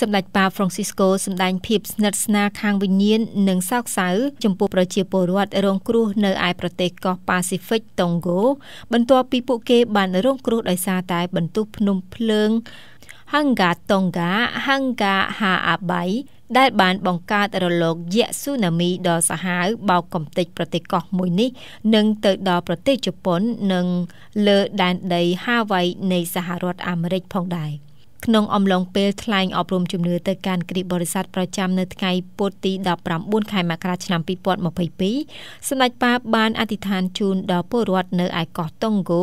សម្ដេចប៉ាហ្វ្រង់ស៊ីស្កូសម្ដែងភាពស្និទ្ធស្នាលខាងវិញ្ញាណនិងសោកសៅចំពោះប្រជាពលរដ្ឋរងគ្រោះនៅឯប្រទេសកោះប៉ាស៊ីហ្វិកតុងហ្គោបន្ទាប់ពីពួកគេបានរងគ្រោះដោយសារតែ បន្ទុះភ្នំភ្លើង Hanga Tonga Hanga Haabai ដែលបានបង្កើតរលកយក្សស៊ូណាមីដ៏សាហាវបោកកំទេចប្រទេសកោះមួយនេះនឹងទៅដល់ប្រទេសជប៉ុននិងលើដែនដីហាវ៉ៃនៃសហរដ្ឋអាមេរិកផងដែរ។ក្នុងអំឡុងពេលថ្លែងអប់រំជំនឿទៅកាន់គ្រីបរិស័ទប្រចាំនៅថ្ងៃពុធទី19ខែមករាឆ្នាំ2022សម្ដេចប៉ាបានអធិដ្ឋានជូនដល់ពលរដ្ឋនៅឯកោះតុងហ្គោ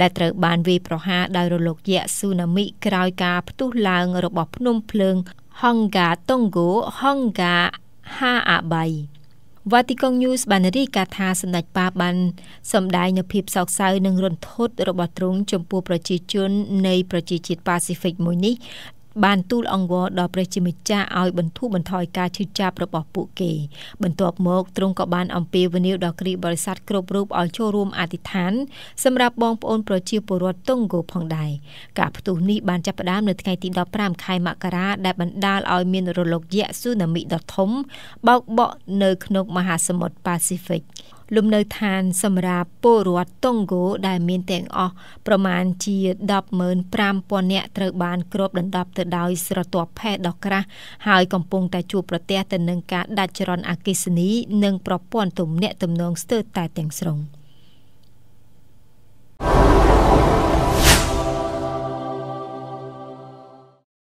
ដែលត្រូវបានវាយប្រហារដោយរលកយក្សស៊ូណាមិក្រោយការផ្ទុះឡើងរបស់ភ្នំភ្លើងហង្កាតុងហ្គោហង្កាហាអាបៃ Vatican News បានរាយការណ៍ថាសម្ដេចប៉ាបានសម្ដែងនូវភាពសោកសៅនិងរន្ធត់របស់ទ្រង់ចំពោះប្រជាជននៃប្រជាជាតិប៉ាស៊ីហ្វិកមួយនេះបានទូលអង្វរដល់ព្រះជាម្ចាស់ឲ្យបន្ធូរបន្ថយការឈឺចាប់របស់ពួកគេបន្ទាប់មកទ្រង់ក៏បានអំពាវនាវដល់គ្រីបរិស័ទគ្រប់រូបឲ្យចូលរួមអធិដ្ឋានសម្រាប់បងប្អូនប្រជាពលរដ្ឋតុងហ្គោផងដែរការផ្ទុះនេះបានចាប់ផ្ដើមនៅថ្ងៃទី15ខែមករាដែលបណ្ដាលឲ្យមានរលកយក្សស៊ូណាមីដ៏ធំ បោកបក់នៅក្នុងមហាសមុទ្រប៉ាស៊ីហ្វិកលំនៅឋានសម្រាប់ពលរដ្ឋតុងហ្គោដែលមានទាំងអស់ប្រមាណជា105,000នាក់ត្រូវបានគ្របដណ្ដប់ទៅដោយស្រទាប់ផេះដ៏ក្រាស់ហើយកំពុងតែជួបប្រទះទៅនឹងការដាច់ចរន្តអគ្គិសនីនិងប្រព័ន្ធទំនាក់ទំនងស្ទើរតែទាំងស្រុង។